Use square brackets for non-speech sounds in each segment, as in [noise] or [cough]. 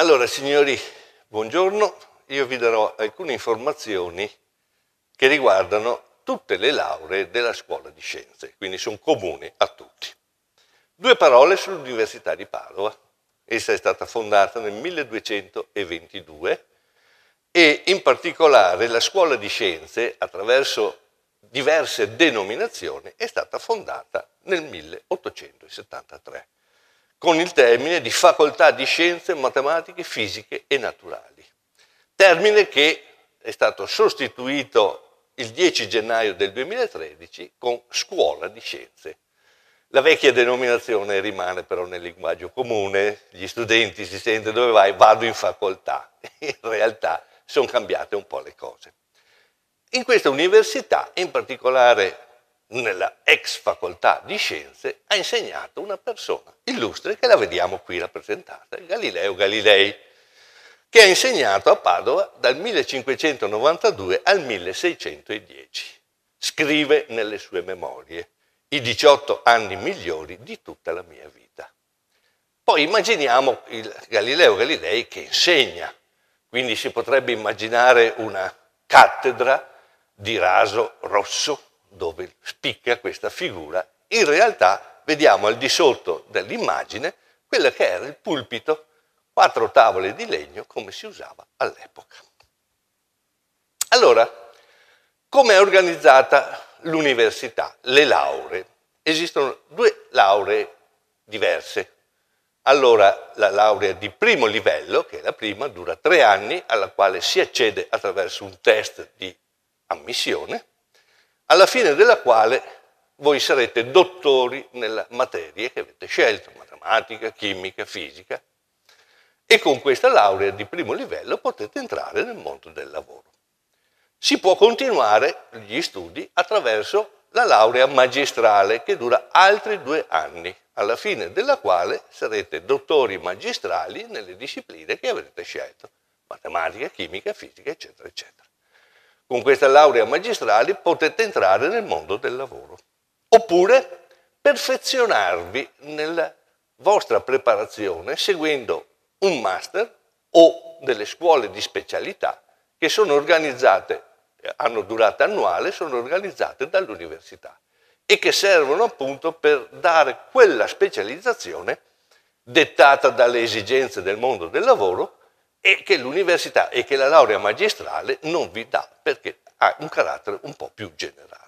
Allora, signori, buongiorno. Io vi darò alcune informazioni che riguardano tutte le lauree della scuola di scienze, quindi sono comuni a tutti. Due parole sull'Università di Padova. Essa è stata fondata nel 1222 e in particolare la scuola di scienze, attraverso diverse denominazioni, è stata fondata nel 1873 con il termine di facoltà di scienze matematiche, fisiche e naturali. Termine che è stato sostituito il 10 gennaio del 2013 con scuola di scienze. La vecchia denominazione rimane però nel linguaggio comune, gli studenti si sentono dove vai, vado in facoltà. [laughs] In realtà sono cambiate un po' le cose. In questa università, in particolare nella ex facoltà di scienze ha insegnato una persona illustre che la vediamo qui rappresentata, Galileo Galilei, che ha insegnato a Padova dal 1592 al 1610. Scrive nelle sue memorie i 18 anni migliori di tutta la mia vita. Poi immaginiamo il Galileo Galilei che insegna, quindi si potrebbe immaginare una cattedra di raso rosso dove spicca questa figura, in realtà vediamo al di sotto dell'immagine quello che era il pulpito, quattro tavole di legno come si usava all'epoca. Allora, come è organizzata l'università? Le lauree. Esistono due lauree diverse. Allora, la laurea di primo livello, che è la prima, dura tre anni, alla quale si accede attraverso un test di ammissione, alla fine della quale voi sarete dottori nella materia che avete scelto, matematica, chimica, fisica, e con questa laurea di primo livello potete entrare nel mondo del lavoro. Si può continuare gli studi attraverso la laurea magistrale che dura altri due anni, alla fine della quale sarete dottori magistrali nelle discipline che avrete scelto, matematica, chimica, fisica, eccetera, eccetera con questa laurea magistrale potete entrare nel mondo del lavoro. Oppure perfezionarvi nella vostra preparazione seguendo un master o delle scuole di specialità che sono organizzate, hanno durata annuale, sono organizzate dall'università e che servono appunto per dare quella specializzazione dettata dalle esigenze del mondo del lavoro e che l'università e che la laurea magistrale non vi dà perché ha un carattere un po' più generale.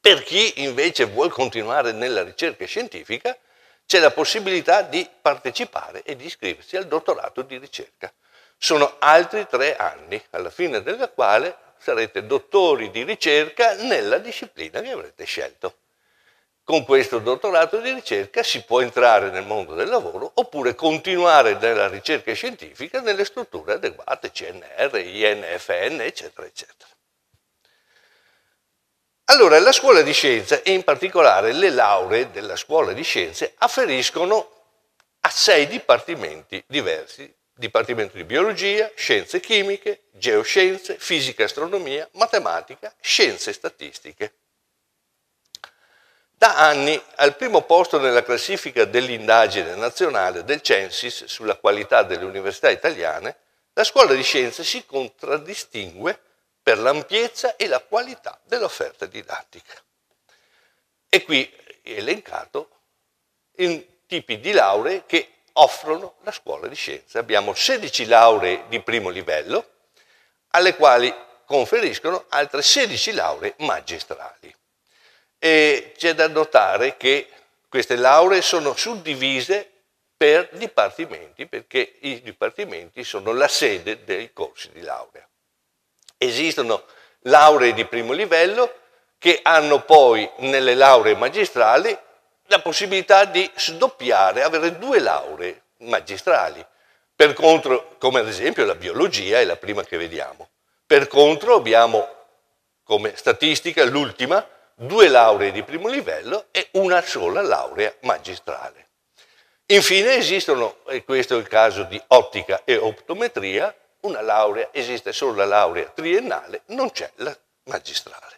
Per chi invece vuole continuare nella ricerca scientifica c'è la possibilità di partecipare e di iscriversi al dottorato di ricerca. Sono altri tre anni, alla fine della quale sarete dottori di ricerca nella disciplina che avrete scelto con questo dottorato di ricerca si può entrare nel mondo del lavoro oppure continuare nella ricerca scientifica nelle strutture adeguate, CNR, INFN, eccetera, eccetera. Allora, la scuola di scienze e in particolare le lauree della scuola di scienze afferiscono a sei dipartimenti diversi, dipartimento di biologia, scienze chimiche, geoscienze, fisica e astronomia, matematica, scienze statistiche da anni al primo posto nella classifica dell'indagine nazionale del Censis sulla qualità delle università italiane, la scuola di scienze si contraddistingue per l'ampiezza e la qualità dell'offerta didattica. E qui è elencato i tipi di lauree che offrono la scuola di scienze. Abbiamo 16 lauree di primo livello, alle quali conferiscono altre 16 lauree magistrali. E c'è da notare che queste lauree sono suddivise per dipartimenti, perché i dipartimenti sono la sede dei corsi di laurea. Esistono lauree di primo livello che hanno poi nelle lauree magistrali la possibilità di sdoppiare, avere due lauree magistrali. Per contro, come ad esempio la biologia è la prima che vediamo. Per contro abbiamo come statistica l'ultima, due lauree di primo livello e una sola laurea magistrale. Infine esistono, e questo è il caso di ottica e optometria, una laurea, esiste solo la laurea triennale, non c'è la magistrale.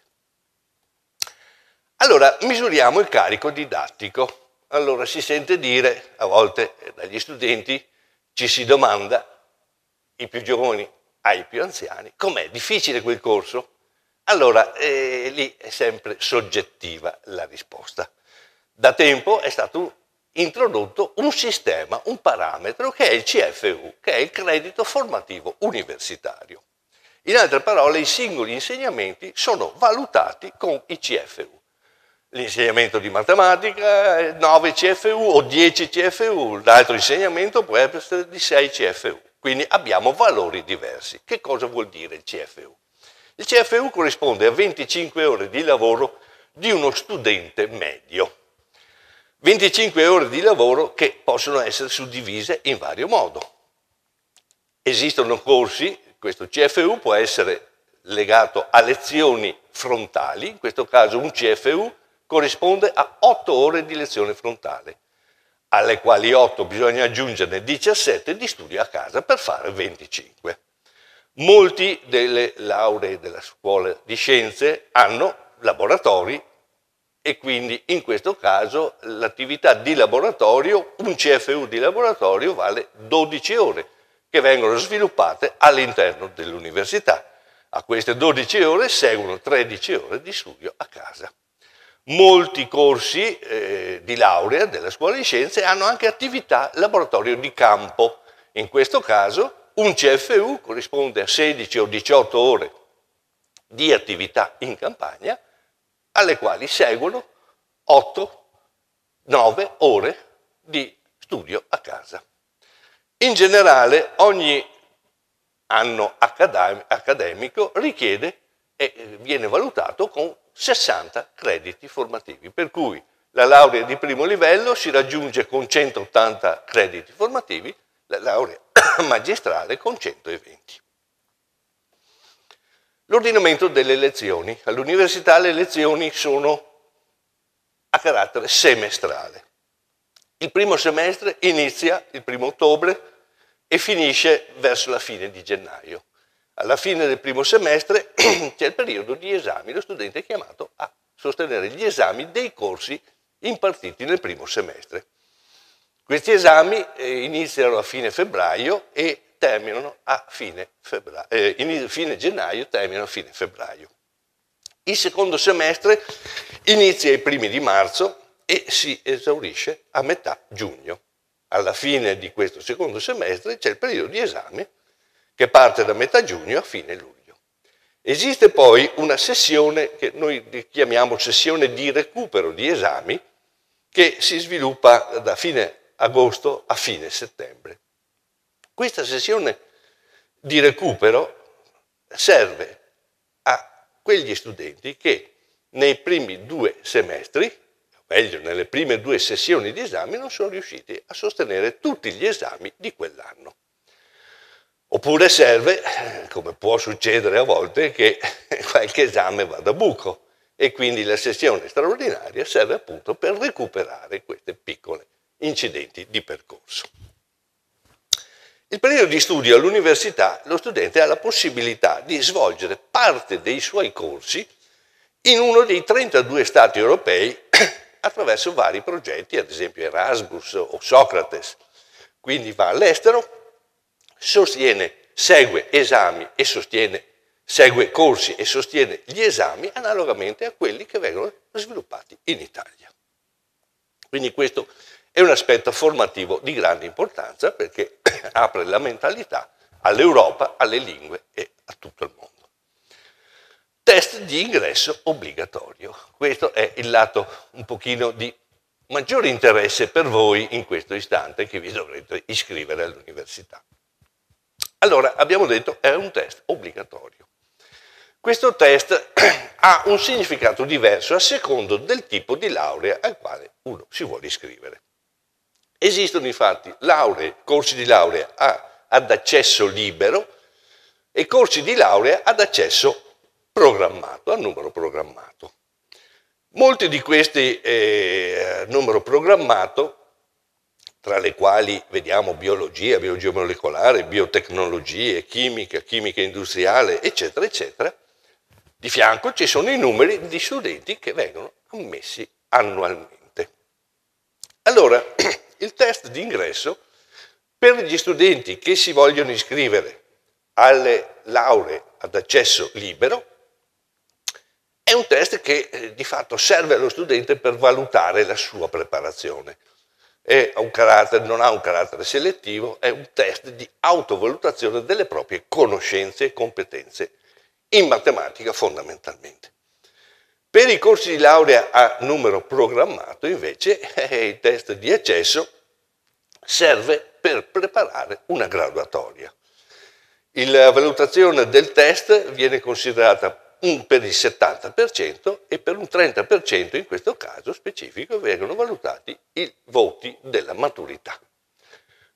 Allora, misuriamo il carico didattico. Allora si sente dire, a volte eh, dagli studenti, ci si domanda, i più giovani ai più anziani, com'è difficile quel corso? Allora, eh, lì è sempre soggettiva la risposta. Da tempo è stato introdotto un sistema, un parametro che è il CFU, che è il credito formativo universitario. In altre parole, i singoli insegnamenti sono valutati con i CFU. L'insegnamento di matematica è 9 CFU o 10 CFU, l'altro insegnamento può essere di 6 CFU. Quindi abbiamo valori diversi. Che cosa vuol dire il CFU? Il CFU corrisponde a 25 ore di lavoro di uno studente medio. 25 ore di lavoro che possono essere suddivise in vario modo. Esistono corsi, questo CFU può essere legato a lezioni frontali, in questo caso un CFU corrisponde a 8 ore di lezione frontale, alle quali 8 bisogna aggiungerne 17 di studio a casa per fare 25. Molti delle lauree della scuola di scienze hanno laboratori e quindi in questo caso l'attività di laboratorio, un CFU di laboratorio vale 12 ore che vengono sviluppate all'interno dell'università. A queste 12 ore seguono 13 ore di studio a casa. Molti corsi eh, di laurea della scuola di scienze hanno anche attività laboratorio di campo. In questo caso un CFU corrisponde a 16 o 18 ore di attività in campagna, alle quali seguono 8-9 ore di studio a casa. In generale ogni anno accademico richiede e eh, viene valutato con 60 crediti formativi, per cui la laurea di primo livello si raggiunge con 180 crediti formativi, la laurea [coughs] magistrale con 120. L'ordinamento delle lezioni. All'università le lezioni sono a carattere semestrale. Il primo semestre inizia il primo ottobre e finisce verso la fine di gennaio. Alla fine del primo semestre [coughs] c'è il periodo di esami, lo studente è chiamato a sostenere gli esami dei corsi impartiti nel primo semestre. Questi esami eh, iniziano a fine febbraio e terminano a fine, febbraio, eh, fine gennaio, terminano a fine febbraio. Il secondo semestre inizia ai primi di marzo e si esaurisce a metà giugno. Alla fine di questo secondo semestre c'è il periodo di esame che parte da metà giugno a fine luglio. Esiste poi una sessione che noi chiamiamo sessione di recupero di esami che si sviluppa da fine agosto a fine settembre. Questa sessione di recupero serve a quegli studenti che nei primi due semestri, meglio nelle prime due sessioni di esame, non sono riusciti a sostenere tutti gli esami di quell'anno. Oppure serve, come può succedere a volte, che [laughs] qualche esame vada a buco e quindi la sessione straordinaria serve appunto per recuperare queste piccole incidenti di percorso. Il periodo di studio all'università, lo studente ha la possibilità di svolgere parte dei suoi corsi in uno dei 32 Stati europei [clears throat] attraverso vari progetti, ad esempio Erasmus o Socrates. Quindi va all'estero, sostiene, segue esami e sostiene, segue corsi e sostiene gli esami analogamente a quelli che vengono sviluppati in Italia. Quindi questo è un aspetto formativo di grande importanza perché [clears throat] apre la mentalità all'Europa, alle lingue e a tutto il mondo. Test di ingresso obbligatorio. Questo è il lato un pochino di maggiore interesse per voi in questo istante che vi dovrete iscrivere all'università. Allora, abbiamo detto è un test obbligatorio. Questo test [clears throat] ha un significato diverso a secondo del tipo di laurea al quale uno si vuole iscrivere. Esistono infatti lauree, corsi di laurea a, ad accesso libero e corsi di laurea ad accesso programmato, a numero programmato. Molti di questi eh, numero programmato, tra le quali vediamo biologia, biologia molecolare, biotecnologie, chimica, chimica industriale, eccetera, eccetera, di fianco ci sono i numeri di studenti che vengono ammessi annualmente. Allora, [clears throat] il test di ingresso per gli studenti che si vogliono iscrivere alle lauree ad accesso libero è un test che eh, di fatto serve allo studente per valutare la sua preparazione. Carattere, non ha un carattere selettivo, è un test di autovalutazione delle proprie conoscenze e competenze, in matematica fondamentalmente. Per i corsi di laurea a numero programmato invece [laughs] il test di accesso serve per preparare una graduatoria. La eh, valutazione del test viene considerata per il 70% e per un 30% in questo caso specifico vengono valutati i voti della maturità.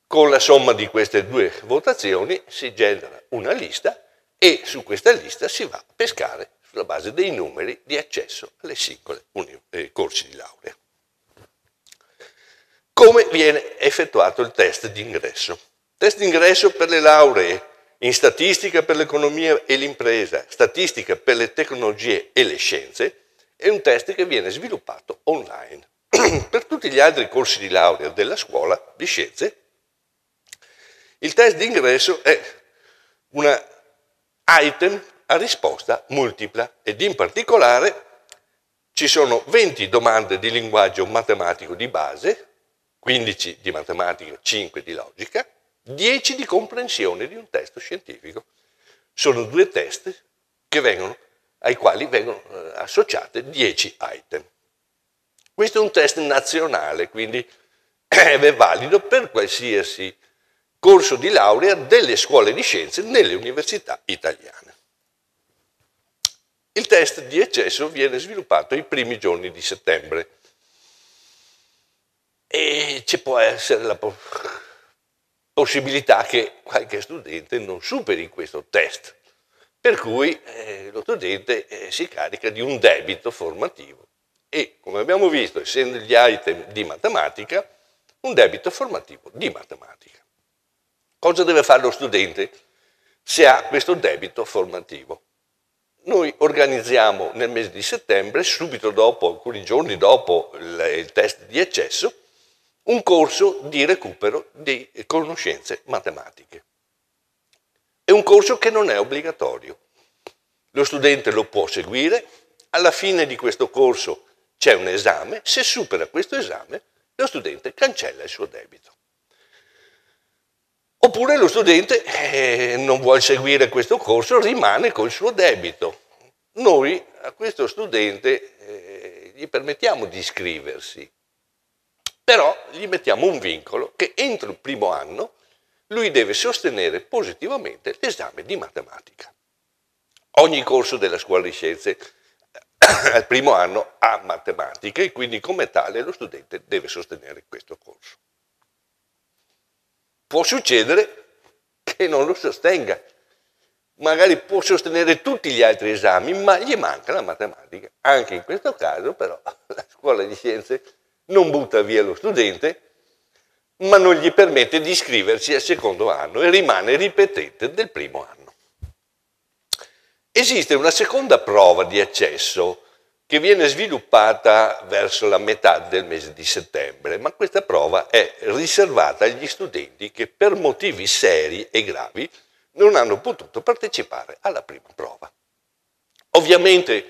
Con la somma di queste due votazioni si genera una lista e su questa lista si va a pescare sulla base dei numeri di accesso alle singole eh, corsi di laurea. Come viene effettuato il test d'ingresso? Test d'ingresso per le lauree in statistica per l'economia e l'impresa, statistica per le tecnologie e le scienze, è un test che viene sviluppato online. [clears throat] per tutti gli altri corsi di laurea della scuola di scienze, il test d'ingresso è un item a risposta multipla ed in particolare ci sono 20 domande di linguaggio matematico di base, 15 di matematica, 5 di logica, 10 di comprensione di un testo scientifico. Sono due test vengono, ai quali vengono eh, associate 10 item. Questo è un test nazionale, quindi [clears throat] è valido per qualsiasi corso di laurea delle scuole di scienze nelle università italiane. Il test di eccesso viene sviluppato i primi giorni di settembre e ci può essere la po- possibilità che qualche studente non superi questo test, per cui eh, lo studente eh, si carica di un debito formativo e, come abbiamo visto, essendo gli item di matematica, un debito formativo di matematica. Cosa deve fare lo studente se ha questo debito formativo? Noi organizziamo nel mese di settembre, subito dopo, alcuni giorni dopo il test di eccesso, un corso di recupero di conoscenze matematiche. È un corso che non è obbligatorio. Lo studente lo può seguire, alla fine di questo corso c'è un esame, se supera questo esame lo studente cancella il suo debito. Oppure lo studente eh, non vuole seguire questo corso, rimane col suo debito. Noi a questo studente eh, gli permettiamo di iscriversi, però gli mettiamo un vincolo che entro il primo anno lui deve sostenere positivamente l'esame di matematica. Ogni corso della scuola di scienze eh, al primo anno ha matematica e quindi come tale lo studente deve sostenere questo corso può succedere che non lo sostenga. Magari può sostenere tutti gli altri esami, ma gli manca la matematica. Anche in questo caso, però, [laughs] la scuola di scienze non butta via lo studente, ma non gli permette di iscriversi al secondo anno e rimane ripetente del primo anno. Esiste una seconda prova di accesso che viene sviluppata verso la metà del mese di settembre, ma questa prova è riservata agli studenti che per motivi seri e gravi non hanno potuto partecipare alla prima prova. Ovviamente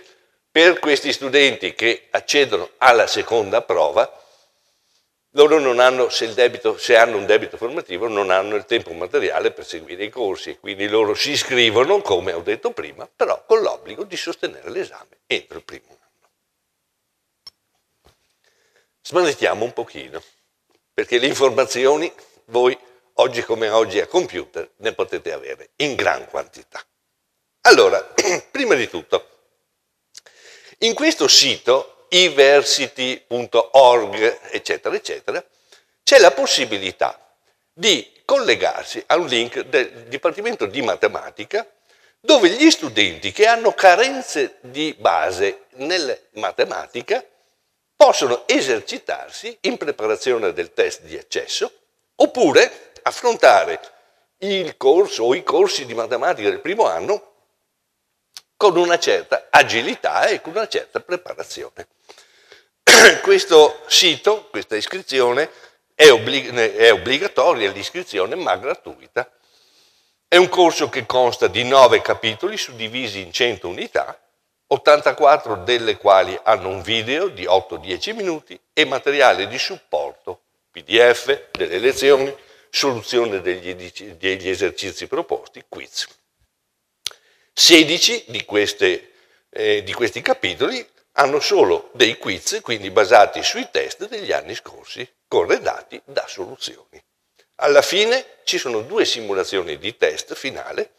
per questi studenti che accedono alla seconda prova, loro non hanno, se, debito, se, hanno un debito formativo, non hanno il tempo materiale per seguire i corsi, e quindi loro si iscrivono, come ho detto prima, però con l'obbligo di sostenere l'esame entro il primo smanettiamo un pochino, perché le informazioni voi oggi come oggi a computer ne potete avere in gran quantità. Allora, [clears throat] prima di tutto, in questo sito iversity.org, eccetera, eccetera, c'è la possibilità di collegarsi a un link del Dipartimento di Matematica dove gli studenti che hanno carenze di base nella matematica possono esercitarsi in preparazione del test di accesso oppure affrontare il corso o i corsi di matematica del primo anno con una certa agilità e con una certa preparazione. [clears throat] Questo sito, questa iscrizione, è, obblig è obbligatoria l'iscrizione ma gratuita. È un corso che consta di nove capitoli suddivisi in 100 unità 84 delle quali hanno un video di 8-10 minuti e materiale di supporto, PDF delle lezioni, soluzione degli, degli esercizi proposti, quiz. 16 di, queste, eh, di questi capitoli hanno solo dei quiz, quindi basati sui test degli anni scorsi, corredati da soluzioni. Alla fine ci sono due simulazioni di test finale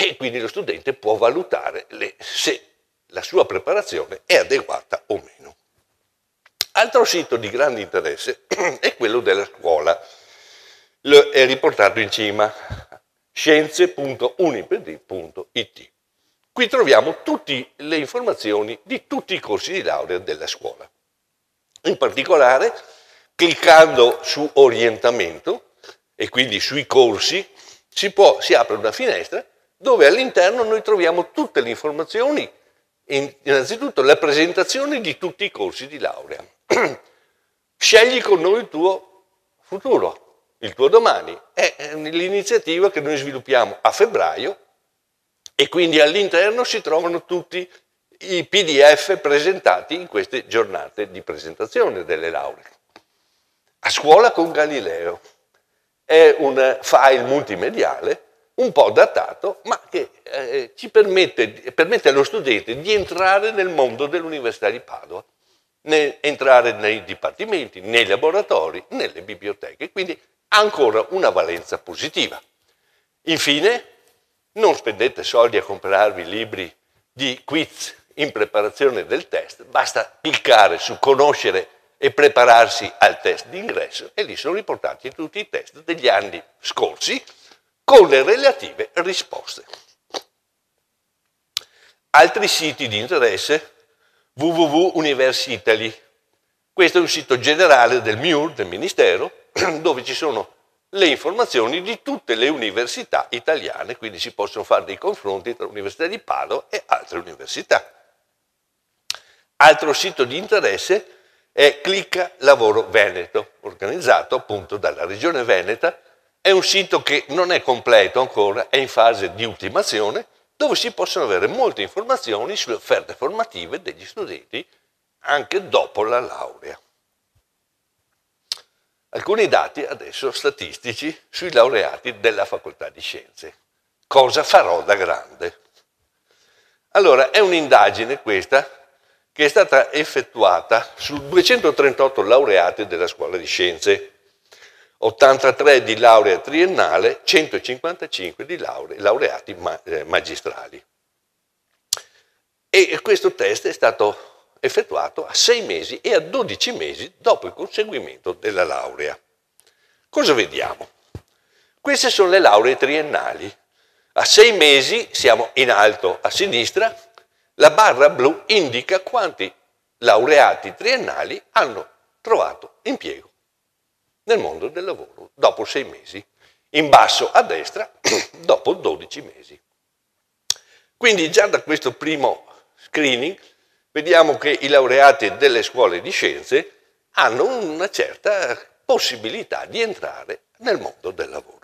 e quindi lo studente può valutare le, se la sua preparazione è adeguata o meno. Altro sito di grande interesse [clears throat] è quello della scuola, L è riportato in cima, scienze.unipd.it. Qui troviamo tutte le informazioni di tutti i corsi di laurea della scuola. In particolare, cliccando su orientamento e quindi sui corsi, si, può, si apre una finestra dove all'interno noi troviamo tutte le informazioni, innanzitutto la presentazione di tutti i corsi di laurea. [clears throat] Scegli con noi il tuo futuro, il tuo domani. È l'iniziativa che noi sviluppiamo a febbraio e quindi all'interno si trovano tutti i PDF presentati in queste giornate di presentazione delle lauree. A scuola con Galileo è un file multimediale un po' datato, ma che eh, ci permette, permette, allo studente di entrare nel mondo dell'Università di Padova, nel, entrare nei dipartimenti, nei laboratori, nelle biblioteche, quindi ha ancora una valenza positiva. Infine, non spendete soldi a comprarvi libri di quiz in preparazione del test, basta cliccare su conoscere e prepararsi al test d'ingresso e lì sono riportati tutti i test degli anni scorsi con le relative risposte. Altri siti di interesse, www.universitaly, Questo è un sito generale del MIUR, del Ministero, [clears throat] dove ci sono le informazioni di tutte le università italiane, quindi si possono fare dei confronti tra l'Università di Padova e altre università. Altro sito di interesse è Clicca Lavoro Veneto, organizzato appunto dalla Regione Veneta è un sito che non è completo ancora, è in fase di ultimazione, dove si possono avere molte informazioni sulle offerte formative degli studenti anche dopo la laurea. Alcuni dati adesso statistici sui laureati della facoltà di scienze. Cosa farò da grande? Allora, è un'indagine questa che è stata effettuata su 238 laureati della scuola di scienze 83 di laurea triennale, 155 di laure, laureati ma, eh, magistrali. E questo test è stato effettuato a 6 mesi e a 12 mesi dopo il conseguimento della laurea. Cosa vediamo? Queste sono le lauree triennali. A 6 mesi siamo in alto a sinistra, la barra blu indica quanti laureati triennali hanno trovato impiego nel mondo del lavoro dopo sei mesi, in basso a destra [clears throat] dopo 12 mesi. Quindi già da questo primo screening vediamo che i laureati delle scuole di scienze hanno una certa possibilità di entrare nel mondo del lavoro.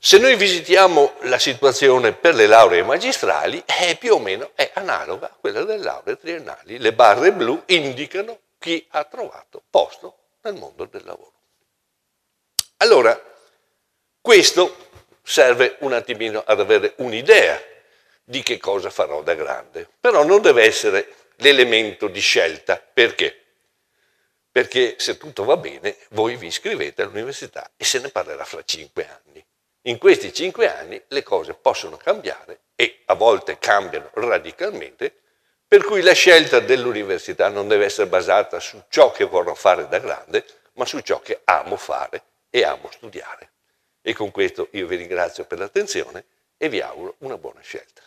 Se noi visitiamo la situazione per le lauree magistrali, è più o meno analoga a quella delle lauree triennali. Le barre blu indicano chi ha trovato posto al mondo del lavoro. Allora, questo serve un attimino ad avere un'idea di che cosa farò da grande, però non deve essere l'elemento di scelta. Perché? Perché se tutto va bene, voi vi iscrivete all'università e se ne parlerà fra cinque anni. In questi cinque anni le cose possono cambiare e a volte cambiano radicalmente per cui la scelta dell'università non deve essere basata su ciò che vorrò fare da grande, ma su ciò che amo fare e amo studiare. E con questo io vi ringrazio per l'attenzione e vi auguro una buona scelta.